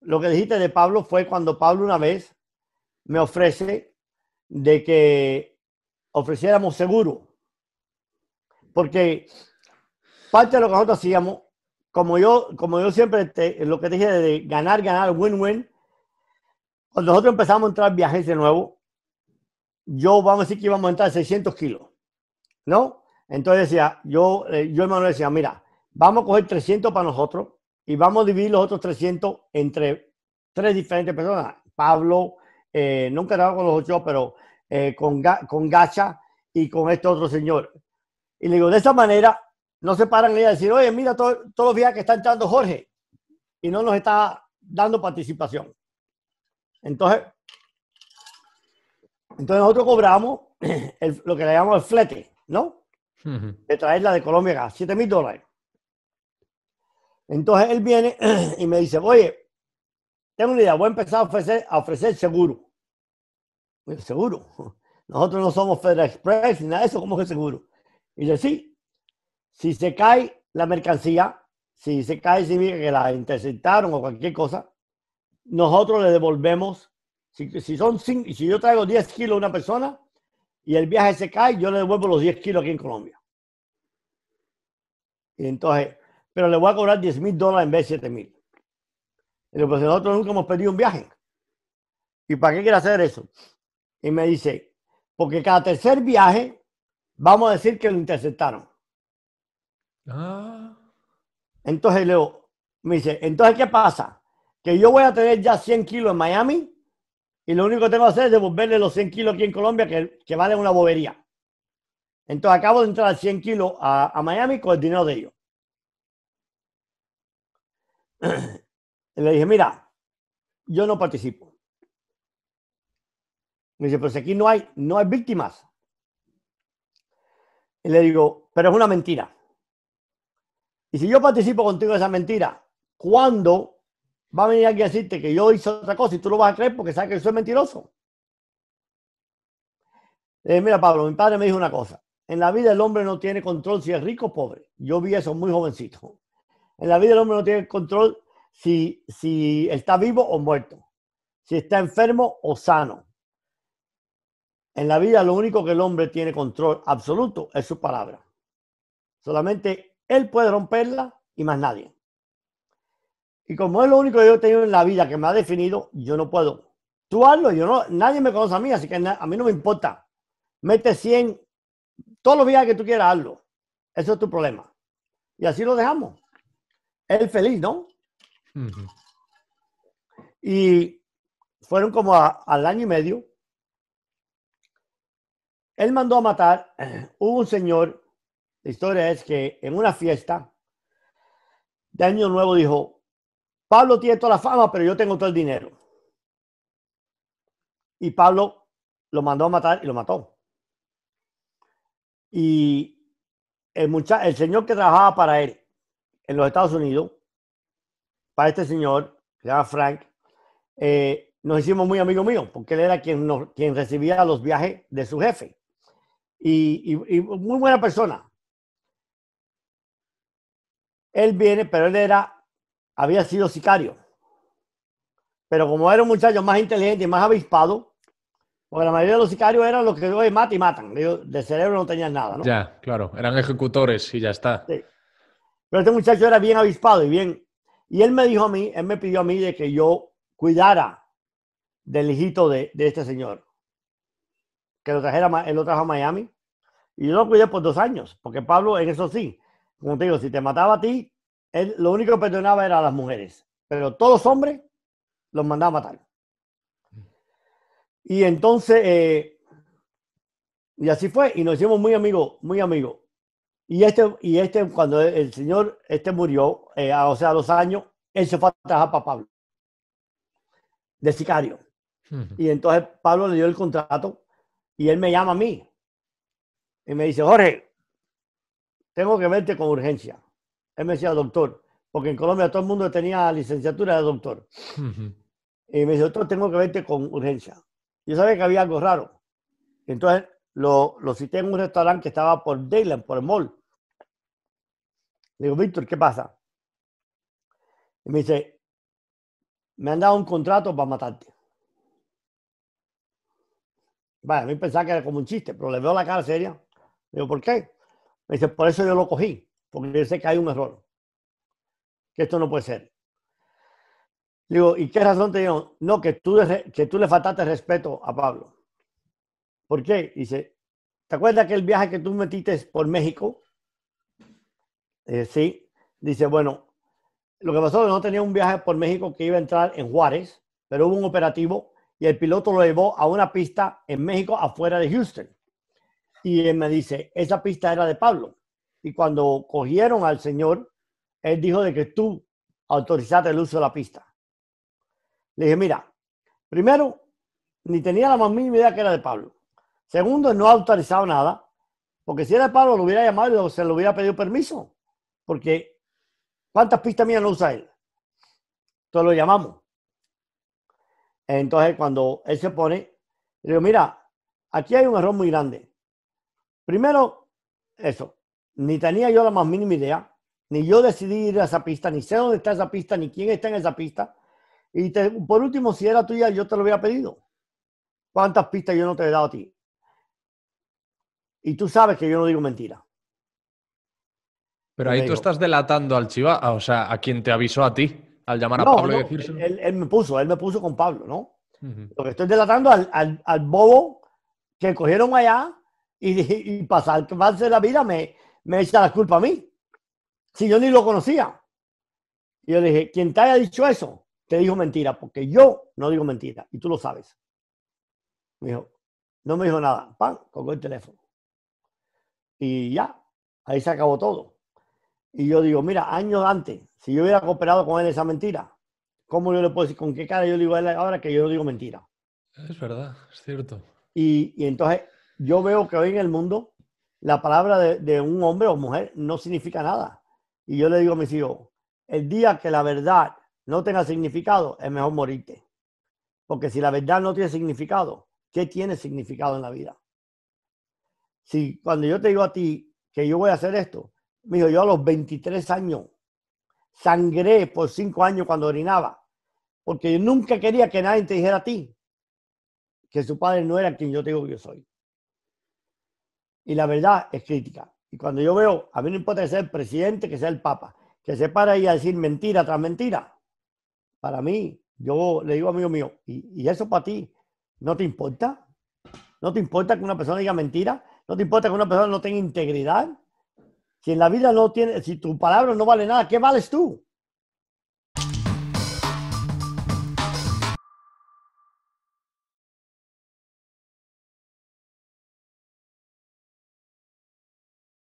lo que dijiste de Pablo fue cuando Pablo una vez me ofrece de que ofreciéramos seguro. Porque parte de lo que nosotros hacíamos, como yo, como yo siempre lo que dije de ganar, ganar, win-win, cuando nosotros empezamos a entrar viajes de nuevo, yo vamos a decir que íbamos a entrar 600 kilos, ¿no? Entonces decía, yo, eh, yo Manuel decía, mira, vamos a coger 300 para nosotros, y vamos a dividir los otros 300 entre tres diferentes personas. Pablo, eh, nunca estaba con los ocho, pero eh, con, con Gacha y con este otro señor. Y le digo, de esa manera, no se paran ni a decir, oye, mira todo, todos los días que está entrando Jorge y no nos está dando participación. Entonces, entonces nosotros cobramos lo que le llamamos el flete, ¿no? De traerla de Colombia acá, 7 mil dólares. Entonces él viene y me dice, oye, tengo una idea, voy a empezar a ofrecer, seguro. Pues, seguro. Nosotros no somos Federal Express ni nada de eso, ¿cómo que seguro? Y dice, sí, si se cae la mercancía, si se cae, significa que la interceptaron o cualquier cosa, nosotros le devolvemos, si, si son si yo traigo 10 kilos a una persona y el viaje se cae, yo le devuelvo los 10 kilos aquí en Colombia. Y entonces, pero le voy a cobrar 10 mil dólares en vez de 7 mil. Y pues nosotros nunca hemos pedido un viaje. ¿Y para qué quiere hacer eso? Y me dice, porque cada tercer viaje vamos a decir que lo interceptaron. Ah. Entonces le me dice, entonces ¿qué pasa? Que yo voy a tener ya 100 kilos en Miami y lo único que tengo que hacer es devolverle los 100 kilos aquí en Colombia que, que valen una bobería. Entonces acabo de entrar 100 kilos a Miami con el dinero de ellos le dije, mira, yo no participo. Me dice, pues aquí no hay, no hay víctimas. Y le digo, pero es una mentira. Y si yo participo contigo de esa mentira, ¿cuándo va a venir alguien a decirte que yo hice otra cosa y tú lo vas a creer porque sabes que soy mentiroso? dije, mira, Pablo, mi padre me dijo una cosa. En la vida el hombre no tiene control si es rico o pobre. Yo vi eso muy jovencito. En la vida el hombre no tiene control si, si está vivo o muerto, si está enfermo o sano. En la vida lo único que el hombre tiene control absoluto es su palabra. Solamente él puede romperla y más nadie. Y como es lo único que yo he tenido en la vida que me ha definido, yo no puedo. Tú hazlo, yo no, nadie me conoce a mí, así que a mí no me importa. Mete 100, todos los días que tú quieras, hazlo. Eso es tu problema. Y así lo dejamos. El feliz, ¿no? Y fueron como al año y medio. Él mandó a matar un señor. La historia es que en una fiesta de Año Nuevo dijo, Pablo tiene toda la fama, pero yo tengo todo el dinero. Y Pablo lo mandó a matar y lo mató. Y el, mucha el señor que trabajaba para él en los Estados Unidos para este señor, que se llama Frank, eh, nos hicimos muy amigos míos, porque él era quien, recibía los viajes de su jefe. Y, muy buena persona. Él viene, pero él era, había sido sicario. Pero como era un muchacho más inteligente y más avispado, porque la mayoría de los sicarios eran los que matan y matan. De cerebro no tenían nada, ¿no? Ya, claro, eran ejecutores y ya está. Sí. Pero este muchacho era bien avispado y bien. Y él me dijo a mí, él me pidió a mí de que yo cuidara del hijito de, este señor. Que lo trajera, él lo trajo a Miami. Y yo lo cuidé por dos años, porque Pablo, en eso sí, como te digo, si te mataba a ti, él, lo único que perdonaba era a las mujeres. Pero todos los hombres los mandaba a matar. Y entonces, eh, y así fue, y nos hicimos muy amigos, muy amigos. Este, y este, cuando el señor este murió, eh, o sea, a los años, él se fue a trabajar para Pablo, de sicario. Y entonces Pablo le dio el contrato y él me llama a mí. Y me dice, Jorge, tengo que verte con urgencia. Él me decía, doctor, porque en Colombia todo el mundo tenía licenciatura de doctor. Y me dice, doctor, tengo que verte con urgencia. Yo sabía que había algo raro. Entonces lo, lo, cité en un restaurante que estaba por Dayland, por el mall. Le digo, Víctor, ¿qué pasa? Y me dice, me han dado un contrato para matarte. Vaya, a mí pensaba que era como un chiste, pero le veo la cara seria. digo, ¿por qué? Me dice, por eso yo lo cogí, porque yo sé que hay un error, que esto no puede ser. digo, ¿y qué razón te dio? No, que tú, que tú le faltaste respeto a Pablo. ¿Por qué? Dice, ¿te acuerdas que el viaje que tú metiste por México? Eh, sí, dice, bueno, lo que pasó es que no tenía un viaje por México que iba a entrar en Juárez, pero hubo un operativo y el piloto lo llevó a una pista en México afuera de Houston. Y él me dice, esa pista era de Pablo. Y cuando cogieron al señor, él dijo de que tú autorizaste el uso de la pista. Le dije, mira, primero, ni tenía la más mínima idea que era de Pablo. Segundo, no ha autorizado nada, porque si era de Pablo lo hubiera llamado y se le hubiera pedido permiso. Porque ¿cuántas pistas mías no usa él? Entonces lo llamamos. Entonces cuando él se pone, le digo, mira, aquí hay un error muy grande. Primero, eso, ni tenía yo la más mínima idea, ni yo decidí ir a esa pista, ni sé dónde está esa pista, ni quién está en esa pista. Y por último, si era tuya, yo te lo hubiera pedido. ¿Cuántas pistas yo no te he dado a ti? Y tú sabes que yo no digo mentira. Pero ahí tú estás delatando al Chiva, o sea, a quien te avisó a ti al llamar a Pablo Él, me puso, él me puso con Pablo, ¿no? Porque Lo que estoy delatando al, bobo que cogieron allá y, y pasar de la vida me, me echa la culpa a mí. Si yo ni lo conocía. Y yo dije, quien te haya dicho eso, te dijo mentira, porque yo no digo mentira y tú lo sabes. Me dijo, no me dijo nada. Pan, colgó el teléfono. Y ya, ahí se acabó todo. Y yo digo, mira, años antes, si yo hubiera cooperado con él esa mentira, ¿cómo yo le puedo decir con qué cara yo digo a él ahora que yo digo mentira? Es verdad, es cierto. Y, entonces yo veo que hoy en el mundo la palabra de, de un hombre o mujer no significa nada. Y yo le digo a mis hijos, el día que la verdad no tenga significado, es mejor morirte. Porque si la verdad no tiene significado, ¿qué tiene significado en la vida? Si cuando yo te digo a ti que yo voy a hacer esto, me yo a los 23 años sangré por 5 años cuando orinaba, porque yo nunca quería que nadie te dijera a ti que su padre no era quien yo te digo que yo soy. Y la verdad es crítica. Y cuando yo veo, a mí no importa que sea el presidente, que sea el papa, que se para ahí a decir mentira tras mentira, para mí, yo le digo amigo mío, ¿y, y eso para ti no te importa? ¿No te importa que una persona diga mentira? ¿No te importa que una persona no tenga integridad? Si en la vida no tiene, si tu palabra no vale nada, ¿qué vales tú?